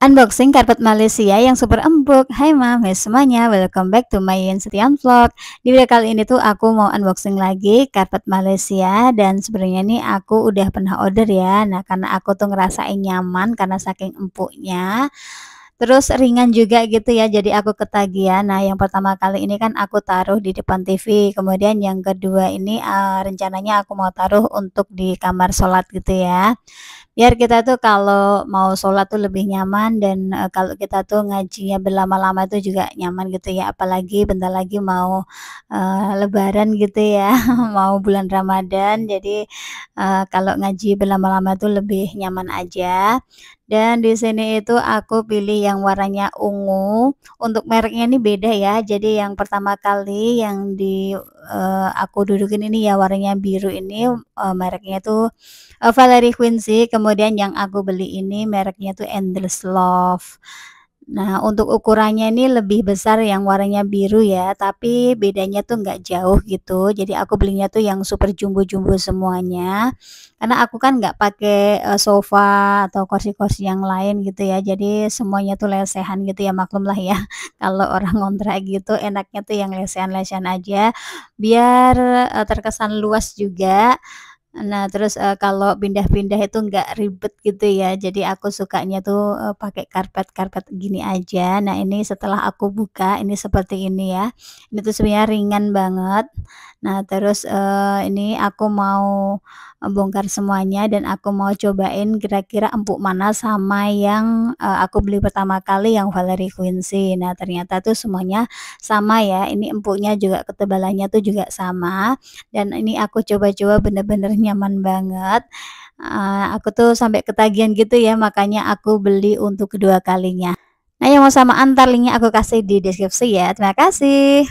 unboxing karpet Malaysia yang super empuk Hai mam, hai semuanya, welcome back to my Setian Vlog Di video kali ini tuh aku mau unboxing lagi karpet Malaysia Dan sebenarnya nih aku udah pernah order ya Nah karena aku tuh ngerasain nyaman karena saking empuknya Terus ringan juga gitu ya, jadi aku ketagihan. Nah, yang pertama kali ini kan aku taruh di depan TV, kemudian yang kedua ini uh, rencananya aku mau taruh untuk di kamar sholat gitu ya biar kita tuh kalau mau sholat tuh lebih nyaman dan uh, kalau kita tuh ngajinya berlama-lama itu juga nyaman gitu ya apalagi bentar lagi mau uh, lebaran gitu ya mau bulan Ramadan jadi uh, kalau ngaji berlama-lama tuh lebih nyaman aja dan di sini itu aku pilih yang warnanya ungu. Untuk mereknya ini beda ya. Jadi yang pertama kali yang di uh, aku dudukin ini ya warnanya biru ini uh, mereknya itu uh, Valerie Quincy. Kemudian yang aku beli ini mereknya itu Endless Love. Nah, untuk ukurannya ini lebih besar yang warnanya biru ya, tapi hmm. bedanya tuh nggak jauh gitu. Jadi aku belinya tuh yang super jumbo-jumbo semuanya. Karena aku kan nggak pakai eh, sofa atau kursi-kursi yang lain gitu ya. Jadi semuanya tuh lesehan gitu ya, maklumlah ya. Kalau orang ngontrak gitu enaknya tuh yang lesehan-lesehan aja biar eh, terkesan luas juga. Nah, terus, uh, kalau pindah-pindah itu nggak ribet gitu ya. Jadi aku sukanya tuh, uh, pakai karpet-karpet gini aja. Nah, ini setelah aku buka, ini seperti ini ya. Ini tuh sebenarnya ringan banget. Nah, terus, uh, ini aku mau, bongkar semuanya dan aku mau cobain kira-kira empuk mana sama yang, uh, aku beli pertama kali yang Valerie Quincy. Nah, ternyata tuh semuanya sama ya. Ini empuknya juga ketebalannya tuh juga sama dan ini aku coba-coba bener-bener nyaman banget. Uh, aku tuh sampai ketagihan gitu ya, makanya aku beli untuk kedua kalinya. Nah, yang mau sama antar linknya aku kasih di deskripsi ya. Terima kasih.